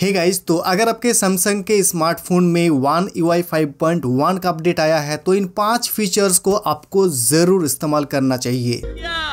हे hey guys तो अगर आपके सैमसंग के स्मार्टफोन में one U I five point one का अपडेट आया है तो इन पांच फीचर्स को आपको ज़रूर इस्तेमाल करना चाहिए yeah!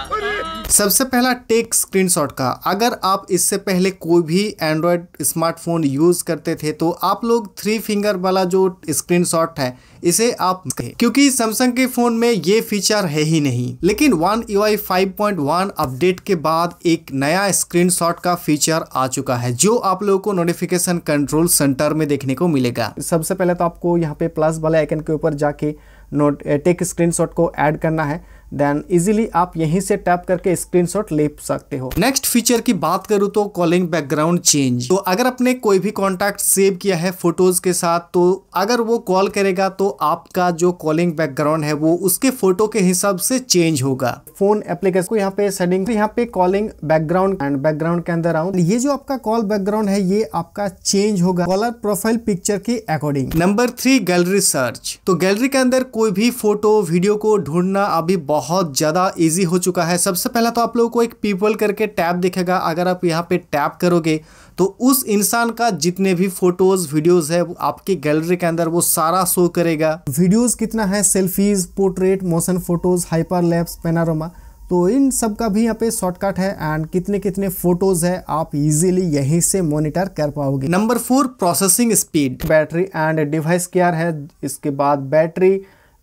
सबसे पहला टेक स्क्रीनशॉट का अगर आप इससे पहले कोई भी एंड्रॉयड स्मार्टफोन यूज़ करते थे तो आप लोग थ्री फिंगर वाला जो स्क्रीनशॉट है इसे आप क्योंकि सैमसंग के फोन में ये फीचर है ही नहीं लेकिन वन यू आई अपडेट के बाद एक नया स्क्रीनशॉट का फीचर आ चुका है जो आप लोगों को नोटिफिकेशन कंट्रोल सेंटर में देखने को मिलेगा सबसे पहले तो आपको यहाँ पे प्लस वाले आइकन के ऊपर जाके नोट टेक स्क्रीनशॉट को ऐड करना है देन इजीली आप यहीं से टैप करके स्क्रीनशॉट ले सकते हो नेक्स्ट फीचर की बात करूँ तो कॉलिंग बैकग्राउंड चेंज तो अगर आपने कोई भी कॉन्टैक्ट सेव किया है फोटोज के साथ तो अगर वो कॉल करेगा तो आपका जो कॉलिंग बैकग्राउंड है वो उसके फोटो के हिसाब से चेंज होगा फोन एप्लीकेशन को यहाँ पे सेटिंग तो यहाँ पे कॉलिंग बैकग्राउंड एंड बैकग्राउंड के अंदर आऊ ये जो आपका कॉल बैकग्राउंड है ये आपका चेंज होगा कॉलर प्रोफाइल पिक्चर के according number three gallery search तो गैलरी के अंदर कोई भी फोटो वीडियो को ढूंढना अभी बहुत बहुत ज़्यादा ईजी हो चुका है सबसे पहला तो आप लोगों को एक पीपल करके टैब दिखेगा अगर आप यहाँ पे टैप करोगे तो उस इंसान का जितने भी फोटोज़ वीडियोस है आपकी गैलरी के अंदर वो सारा शो करेगा वीडियोस कितना है selfies portrait motion photos hyperlapse panorama तो इन सब का भी यहाँ पे शॉर्टकट है एंड कितने कितने फोटोज है आप इजीली यहीं से मॉनिटर कर पाओगे number four processing speed battery and device care है इसके बाद बैटरी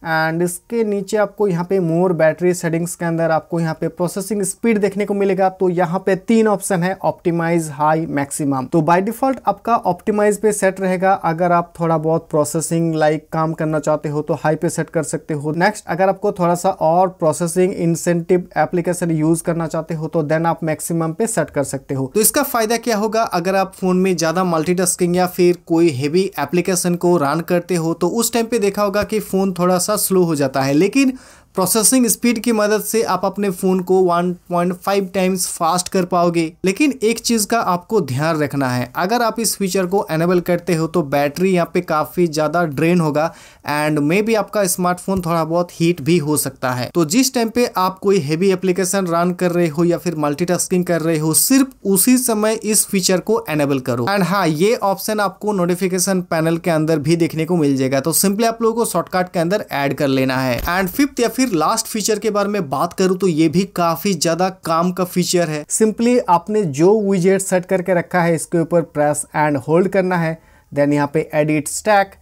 एंड इसके नीचे आपको यहाँ पे मोर बैटरी सेटिंग्स के अंदर आपको यहाँ पे प्रोसेसिंग स्पीड देखने को मिलेगा तो यहाँ पे तीन ऑप्शन है ऑप्टिमाइज हाई मैक्सिमम तो बाय डिफॉल्ट आपका ऑप्टिमाइज पे सेट रहेगा अगर आप थोड़ा बहुत प्रोसेसिंग लाइक like, काम करना चाहते हो तो हाई पे सेट कर सकते हो नेक्स्ट अगर आपको थोड़ा सा और प्रोसेसिंग इंसेंटिव एप्लीकेशन यूज करना चाहते हो तो देन आप मैक्सिमम पे सेट कर सकते हो तो इसका फायदा क्या होगा अगर आप फोन में ज्यादा मल्टीटास्किंग या फिर कोई हेवी एप्लीकेशन को रन करते हो तो उस टाइम पे देखा होगा कि फोन थोड़ा सा स्लो हो जाता है लेकिन प्रोसेसिंग स्पीड की मदद से आप अपने फ़ोन को 1.5 टाइम्स फास्ट कर पाओगे लेकिन एक चीज़ का आपको ध्यान रखना है अगर आप इस फीचर को एनेबल करते हो तो बैटरी यहाँ पे काफ़ी ज़्यादा ड्रेन होगा एंड मे भी आपका स्मार्टफोन थोड़ा बहुत हीट भी हो सकता है तो जिस टाइम पे आप कोई हैवी एप्लीकेशन रन कर रहे हो या फिर मल्टी कर रहे हो सिर्फ उसी समय इस फीचर को एनेबल करो एंड हाँ ये ऑप्शन आपको नोटिफिकेशन पैनल के अंदर भी देखने को मिल जाएगा तो सिंपली आप लोगों को शॉर्टकट के अंदर एड कर लेना है एंड फिफ्थ या फिर लास्ट फीचर के बारे में बात करूं तो ये भी काफी ज्यादा काम का फीचर है सिंपली आपने जो विजेट सेट करके रखा है इसके ऊपर प्रेस एंड होल्ड करना है देन यहाँ पे एडिट स्टैक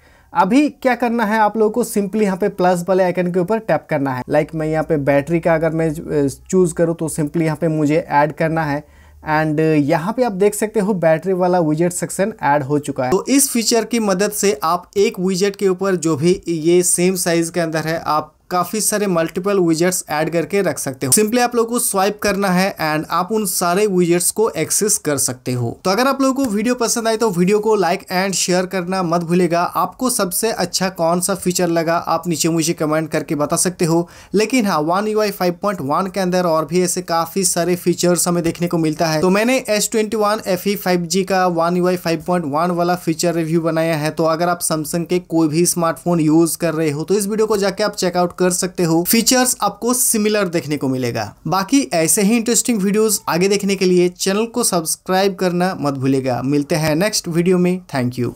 अभी क्या करना है आप लोगों को सिंपली यहाँ पे प्लस वाले आइकन के ऊपर टैप करना है लाइक like मैं यहाँ पे बैटरी का अगर मैं चूज़ करूँ तो सिंपली यहाँ पे मुझे ऐड करना है एंड यहाँ पे आप देख सकते हो बैटरी वाला विजेट सेक्शन ऐड हो चुका है तो इस फीचर की मदद से आप एक विजेट के ऊपर जो भी ये सेम साइज के अंदर है आप काफ़ी सारे मल्टीपल विजेट्स ऐड करके रख सकते हो सिंपली आप लोगों को स्वाइप करना है एंड आप उन सारे विजेट्स को एक्सेस कर सकते हो तो अगर आप लोगों को वीडियो पसंद आए तो वीडियो को लाइक एंड शेयर करना मत भूलेगा आपको सबसे अच्छा कौन सा फीचर लगा आप नीचे मुझे कमेंट करके बता सकते हो लेकिन हाँ वन यू आई के अंदर और भी ऐसे काफ़ी सारे फीचर्स हमें देखने को मिलता है तो मैंने S twenty one F E five G का one U I five point one वाला फीचर रिव्यू बनाया है तो अगर आप सैमसंग के कोई भी स्मार्टफोन यूज़ कर रहे हो तो इस वीडियो को जाके आप चेकआउट कर सकते हो फीचर्स आपको सिमिलर देखने को मिलेगा बाकी ऐसे ही इंटरेस्टिंग वीडियोस आगे देखने के लिए चैनल को सब्सक्राइब करना मत भूलेगा मिलते हैं नेक्स्ट वीडियो में थैंक यू